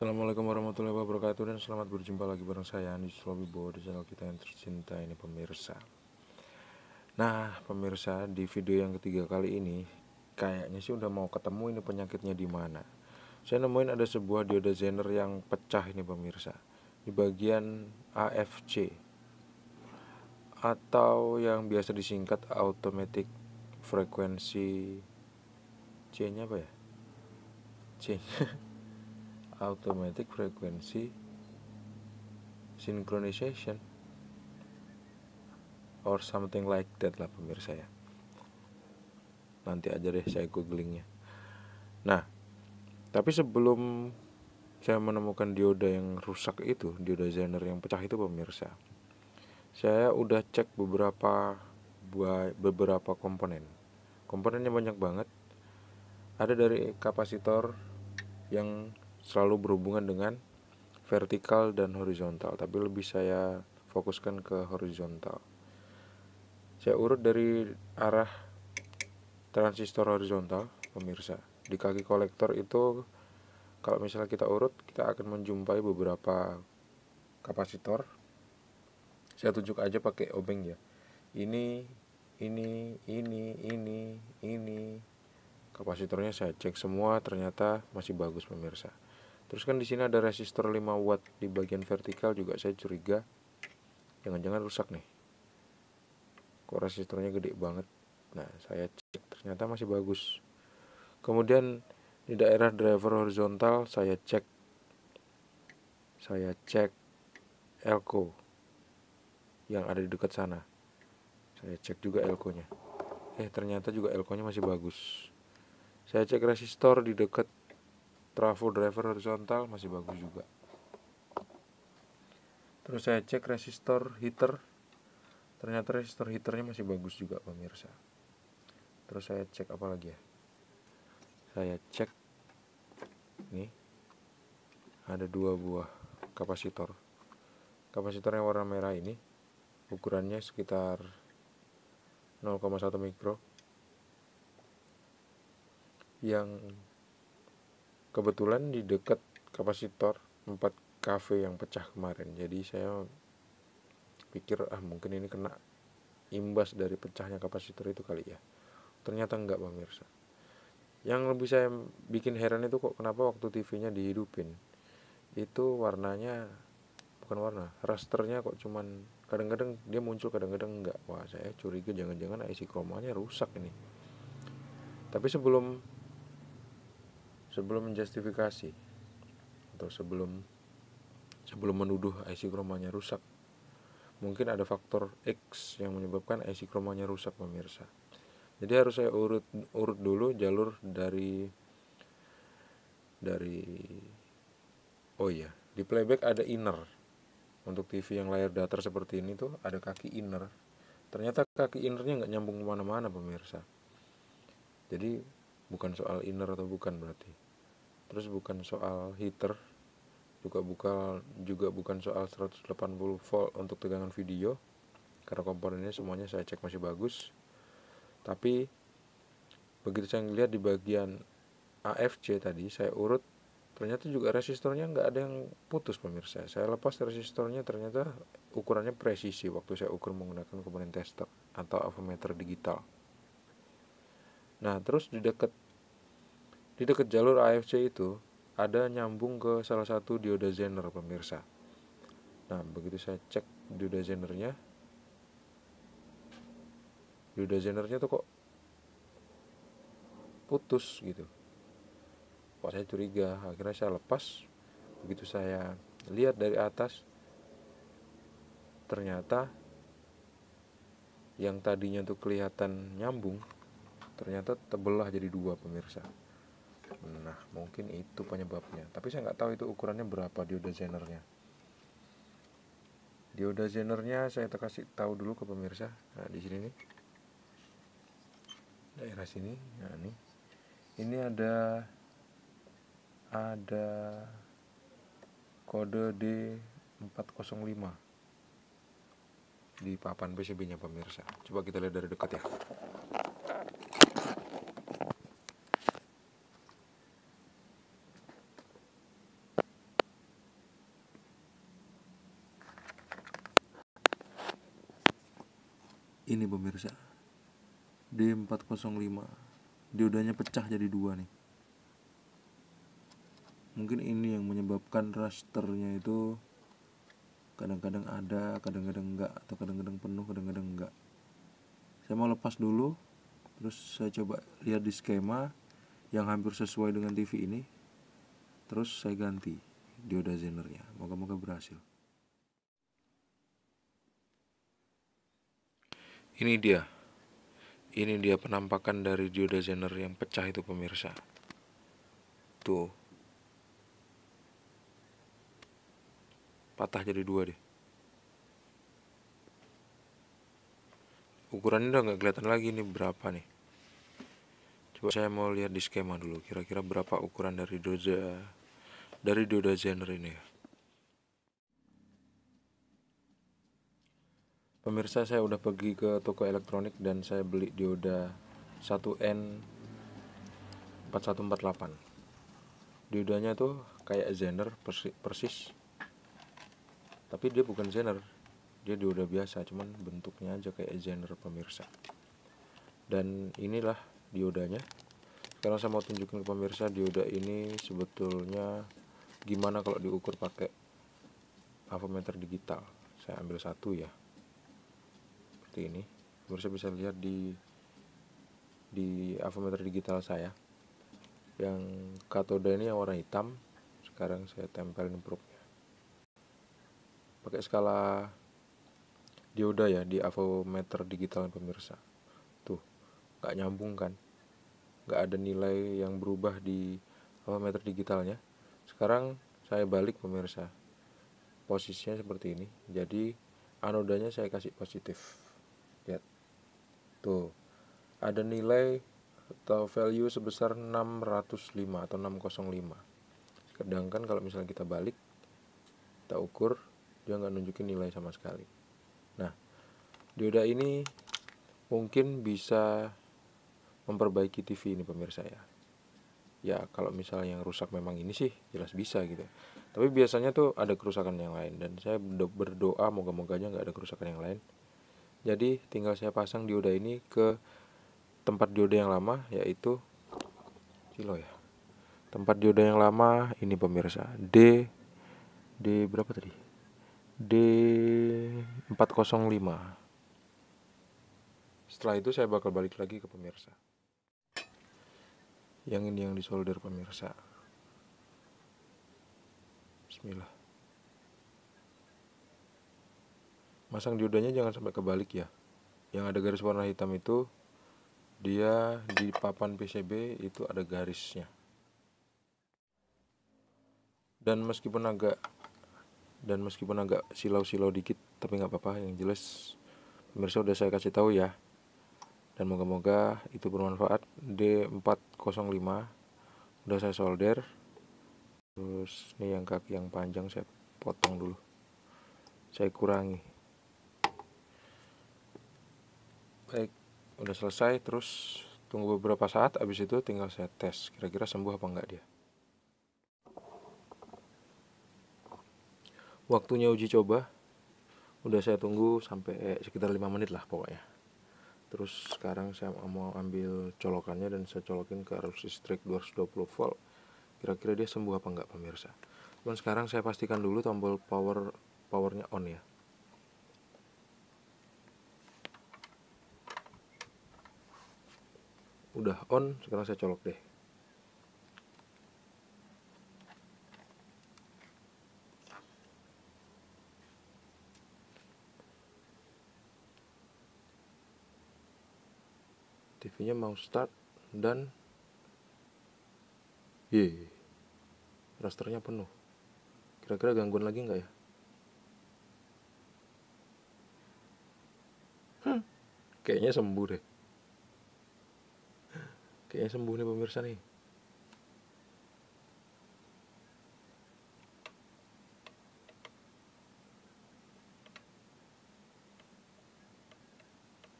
Assalamualaikum warahmatullahi wabarakatuh dan selamat berjumpa lagi bareng saya Andi Slobibo di channel kita yang tercinta ini pemirsa Nah pemirsa di video yang ketiga kali ini kayaknya sih udah mau ketemu ini penyakitnya di mana. Saya nemuin ada sebuah dioda zener yang pecah ini pemirsa di bagian AFC atau yang biasa disingkat automatic frequency C nya apa ya C nya automatic frequency synchronization or something like that lah pemirsa ya nanti aja deh saya googlingnya nah tapi sebelum saya menemukan dioda yang rusak itu dioda zener yang pecah itu pemirsa saya udah cek beberapa buah beberapa komponen komponennya banyak banget ada dari kapasitor yang selalu berhubungan dengan vertikal dan horizontal, tapi lebih saya fokuskan ke horizontal. Saya urut dari arah transistor horizontal, pemirsa. Di kaki kolektor itu kalau misalnya kita urut, kita akan menjumpai beberapa kapasitor. Saya tunjuk aja pakai obeng ya. Ini ini ini ini ini kapasitornya saya cek semua ternyata masih bagus pemirsa terus kan di sini ada resistor 5 watt di bagian vertikal juga saya curiga jangan-jangan rusak nih kok resistornya gede banget nah saya cek ternyata masih bagus kemudian di daerah driver horizontal saya cek saya cek elko yang ada di dekat sana saya cek juga elkonya. eh ternyata juga elkonya masih bagus saya cek resistor di dekat trafo driver horizontal masih bagus juga terus saya cek resistor heater ternyata resistor heaternya masih bagus juga pemirsa terus saya cek apa lagi ya saya cek ini ada dua buah kapasitor kapasitor yang warna merah ini ukurannya sekitar 0,1 mikro yang kebetulan di dekat kapasitor 4 kv yang pecah kemarin jadi saya pikir ah mungkin ini kena imbas dari pecahnya kapasitor itu kali ya ternyata enggak pemirsa yang lebih saya bikin heran itu kok kenapa waktu TV-nya dihidupin itu warnanya bukan warna rasternya kok cuman kadang-kadang dia muncul kadang-kadang enggak wah saya curiga jangan-jangan IC kromanya rusak ini tapi sebelum sebelum menjustifikasi atau sebelum sebelum menuduh IC kromanya rusak. Mungkin ada faktor X yang menyebabkan IC kromanya rusak pemirsa. Jadi harus saya urut urut dulu jalur dari dari oh iya, di playback ada inner. Untuk TV yang layar datar seperti ini tuh ada kaki inner. Ternyata kaki innernya nggak nyambung kemana-mana pemirsa. Jadi bukan soal inner atau bukan berarti terus bukan soal heater juga bukan juga bukan soal 180 volt untuk tegangan video karena komponennya semuanya saya cek masih bagus tapi begitu saya melihat di bagian AFC tadi saya urut ternyata juga resistornya nggak ada yang putus pemirsa saya lepas resistornya ternyata ukurannya presisi waktu saya ukur menggunakan komponen tester atau avometer digital nah terus di dekat di dekat jalur AFC itu ada nyambung ke salah satu dioda zener pemirsa nah begitu saya cek dioda zenernya dioda zenernya tuh kok putus gitu kok saya curiga akhirnya saya lepas begitu saya lihat dari atas ternyata yang tadinya tuh kelihatan nyambung ternyata terbelah jadi dua pemirsa nah mungkin itu penyebabnya tapi saya nggak tahu itu ukurannya berapa dioda zenernya dioda zenernya saya kasih tahu dulu ke pemirsa nah di sini nih daerah sini nah ini ini ada ada kode D405 di papan PCB nya pemirsa coba kita lihat dari dekat ya ini pemirsa D405 diodanya pecah jadi dua nih mungkin ini yang menyebabkan rasternya itu kadang-kadang ada kadang-kadang enggak atau kadang-kadang penuh kadang-kadang enggak saya mau lepas dulu terus saya coba lihat di skema yang hampir sesuai dengan TV ini terus saya ganti dioda zenernya moga-moga berhasil Ini dia. Ini dia penampakan dari dioda zener yang pecah itu pemirsa. Tuh. Patah jadi dua deh. Ukurannya udah nggak kelihatan lagi nih berapa nih. Coba saya mau lihat di skema dulu kira-kira berapa ukuran dari dioda dari dioda zener ini ya. Pemirsa saya udah pergi ke toko elektronik dan saya beli dioda 1N4148 Diodanya tuh kayak zener persis Tapi dia bukan zener Dia dioda biasa cuman bentuknya aja kayak zener pemirsa Dan inilah diodanya Sekarang saya mau tunjukin ke pemirsa dioda ini sebetulnya Gimana kalau diukur pakai avometer digital Saya ambil satu ya seperti ini pemirsa bisa lihat di di avometer digital saya yang katoda ini yang warna hitam sekarang saya tempelin probe pakai skala dioda ya di avometer digital pemirsa tuh gak nyambung kan gak ada nilai yang berubah di avometer digitalnya sekarang saya balik pemirsa posisinya seperti ini jadi anodanya saya kasih positif lihat ya. tuh ada nilai atau value sebesar 605 atau 605 sedangkan kalau misalnya kita balik kita ukur dia nggak nunjukin nilai sama sekali nah dioda ini mungkin bisa memperbaiki TV ini pemirsa ya ya kalau misalnya yang rusak memang ini sih jelas bisa gitu tapi biasanya tuh ada kerusakan yang lain dan saya berdoa moga-moganya nggak ada kerusakan yang lain jadi tinggal saya pasang dioda ini ke tempat dioda yang lama yaitu kilo ya tempat dioda yang lama ini pemirsa D D berapa tadi D 405 setelah itu saya bakal balik lagi ke pemirsa yang ini yang disolder pemirsa Bismillah masang diodanya jangan sampai kebalik ya yang ada garis warna hitam itu dia di papan PCB itu ada garisnya dan meskipun agak dan meskipun agak silau-silau dikit tapi nggak apa-apa yang jelas pemirsa udah saya kasih tahu ya dan moga-moga itu bermanfaat D405 udah saya solder terus ini yang kaki yang panjang saya potong dulu saya kurangi baik udah selesai terus tunggu beberapa saat abis itu tinggal saya tes kira-kira sembuh apa enggak dia waktunya uji coba udah saya tunggu sampai eh, sekitar 5 menit lah pokoknya terus sekarang saya mau ambil colokannya dan saya colokin ke arus listrik 220 volt kira-kira dia sembuh apa enggak pemirsa cuman sekarang saya pastikan dulu tombol power powernya on ya udah on sekarang saya colok deh TV-nya mau start dan ye rasternya penuh kira-kira gangguan lagi nggak ya hmm, kayaknya sembuh deh kayaknya sembuh nih pemirsa nih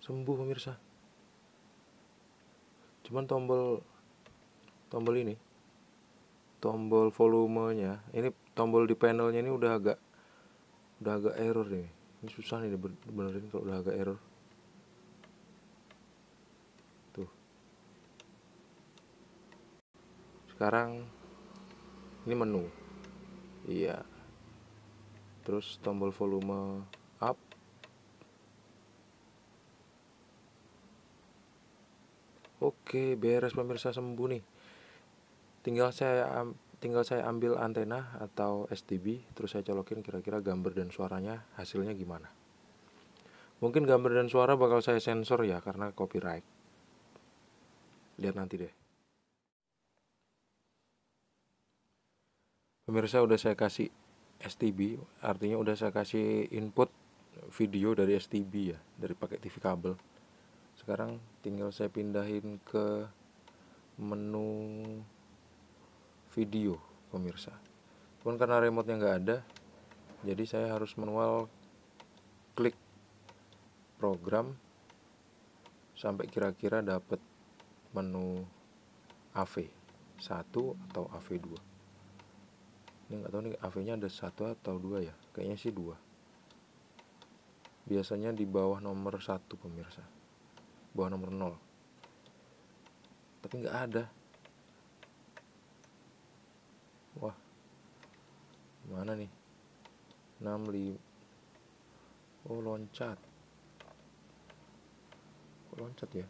sembuh pemirsa cuman tombol tombol ini tombol volumenya ini tombol di panelnya ini udah agak udah agak error nih ini susah nih dibenerin kalau udah agak error sekarang ini menu iya terus tombol volume up Oke, beres pemirsa sembuh nih. Tinggal saya tinggal saya ambil antena atau STB, terus saya colokin kira-kira gambar dan suaranya hasilnya gimana. Mungkin gambar dan suara bakal saya sensor ya karena copyright. Lihat nanti deh. pemirsa udah saya kasih STB artinya udah saya kasih input video dari STB ya dari pakai TV kabel sekarang tinggal saya pindahin ke menu video pemirsa pun karena remote nya nggak ada jadi saya harus manual klik program sampai kira-kira dapat menu AV1 atau AV2 ini nggak tahu nih AV nya ada satu atau dua ya kayaknya sih dua biasanya di bawah nomor satu pemirsa bawah nomor nol. tapi nggak ada wah mana nih 65 oh loncat Kok loncat ya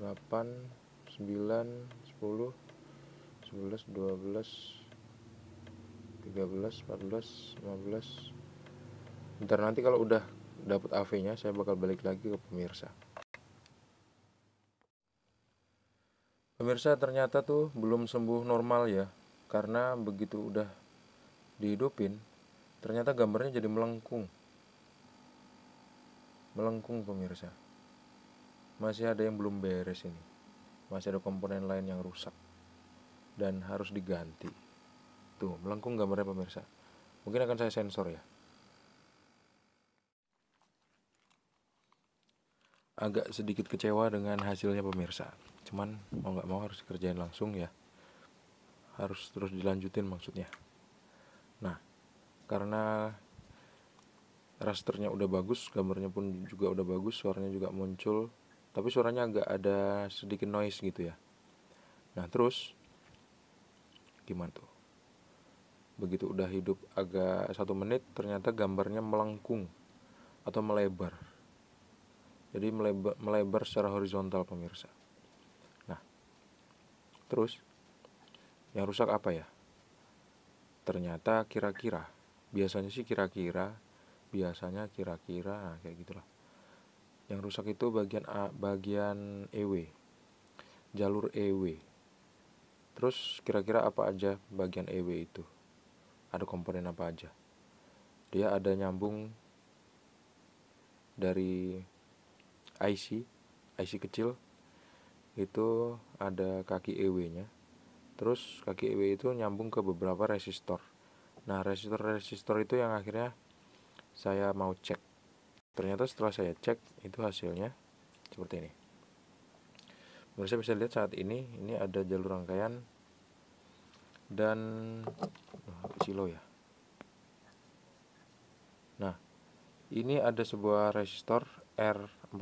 8 9 10 11 12 13 14 15 ntar nanti kalau udah dapat AV nya saya bakal balik lagi ke pemirsa pemirsa ternyata tuh belum sembuh normal ya karena begitu udah dihidupin ternyata gambarnya jadi melengkung melengkung pemirsa masih ada yang belum beres ini masih ada komponen lain yang rusak dan harus diganti. Tuh, melengkung gambarnya pemirsa. Mungkin akan saya sensor ya. Agak sedikit kecewa dengan hasilnya pemirsa. Cuman mau nggak mau harus kerjain langsung ya. Harus terus dilanjutin maksudnya. Nah, karena rasternya udah bagus, gambarnya pun juga udah bagus, suaranya juga muncul, tapi suaranya agak ada sedikit noise gitu ya. Nah, terus gimana tuh begitu udah hidup agak satu menit ternyata gambarnya melengkung atau melebar jadi melebar, melebar secara horizontal pemirsa nah terus yang rusak apa ya ternyata kira-kira biasanya sih kira-kira biasanya kira-kira nah kayak gitulah yang rusak itu bagian A, bagian EW jalur EW Terus kira-kira apa aja bagian EW itu? Ada komponen apa aja? Dia ada nyambung dari IC, IC kecil itu ada kaki EW-nya. Terus kaki EW itu nyambung ke beberapa resistor. Nah, resistor-resistor itu yang akhirnya saya mau cek. Ternyata setelah saya cek itu hasilnya seperti ini pemirsa bisa lihat saat ini ini ada jalur rangkaian dan oh, silo ya nah ini ada sebuah resistor R460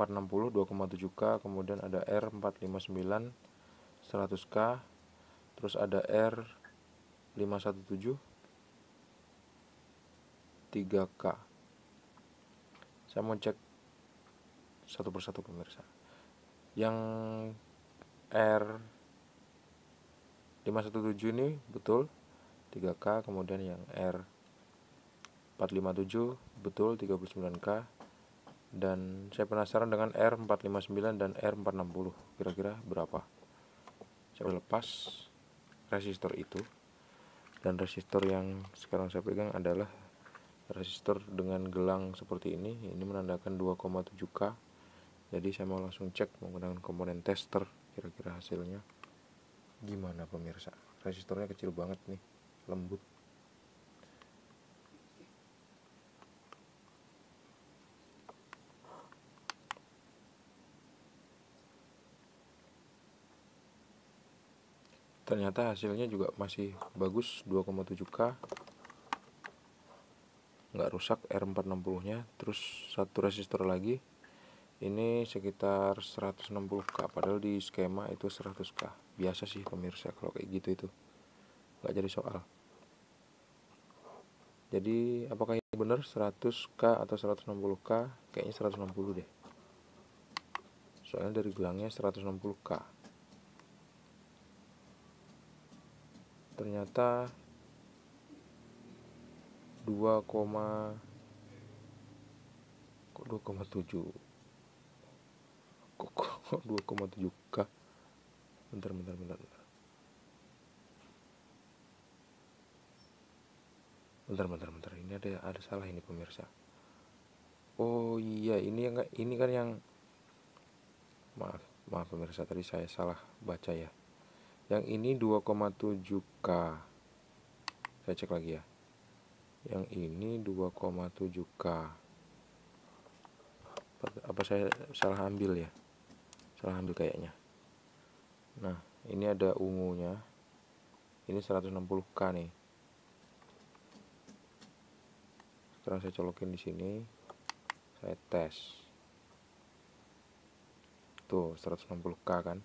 2,7K kemudian ada R459 100K terus ada R517 3K saya mau cek satu persatu pemirsa yang R 517 ini betul 3K kemudian yang R 457 betul 39K dan saya penasaran dengan R459 dan R460 kira-kira berapa saya lepas resistor itu dan resistor yang sekarang saya pegang adalah resistor dengan gelang seperti ini ini menandakan 2,7K jadi saya mau langsung cek menggunakan komponen tester kira-kira hasilnya gimana pemirsa resistornya kecil banget nih lembut ternyata hasilnya juga masih bagus 2,7k nggak rusak R460 nya terus satu resistor lagi ini sekitar 160k padahal di skema itu 100k biasa sih pemirsa kalau kayak gitu itu nggak jadi soal jadi apakah ini benar 100k atau 160k kayaknya 160 deh soalnya dari gelangnya 160k ternyata 2, 2,7 kok 2,7k bentar bentar bentar bentar bentar bentar bentar ini ada ada salah ini pemirsa oh iya ini yang ini kan yang maaf maaf pemirsa tadi saya salah baca ya yang ini 2,7k saya cek lagi ya yang ini 2,7k apa saya salah ambil ya salah ambil kayaknya nah ini ada ungunya ini 160k nih sekarang saya colokin di sini saya tes tuh 160k kan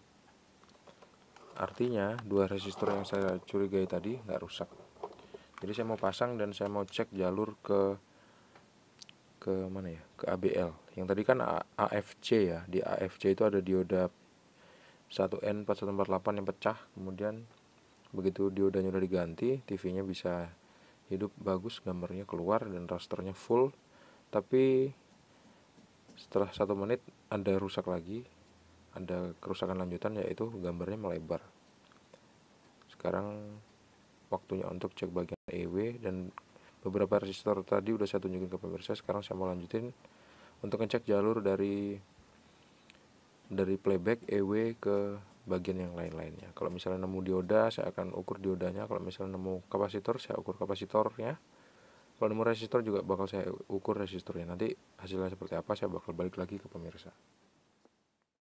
artinya dua resistor yang saya curigai tadi nggak rusak jadi saya mau pasang dan saya mau cek jalur ke ke mana ya ke ABL yang tadi kan AFC ya di AFC itu ada dioda 1N4148 yang pecah kemudian begitu diodanya udah diganti TV-nya bisa hidup bagus gambarnya keluar dan rasternya full tapi setelah satu menit ada rusak lagi ada kerusakan lanjutan yaitu gambarnya melebar sekarang waktunya untuk cek bagian EW dan beberapa resistor tadi udah saya tunjukin ke pemirsa sekarang saya mau lanjutin untuk ngecek jalur dari dari playback EW ke bagian yang lain-lainnya kalau misalnya nemu dioda saya akan ukur diodanya kalau misalnya nemu kapasitor saya ukur kapasitornya kalau nemu resistor juga bakal saya ukur resistornya nanti hasilnya seperti apa saya bakal balik lagi ke pemirsa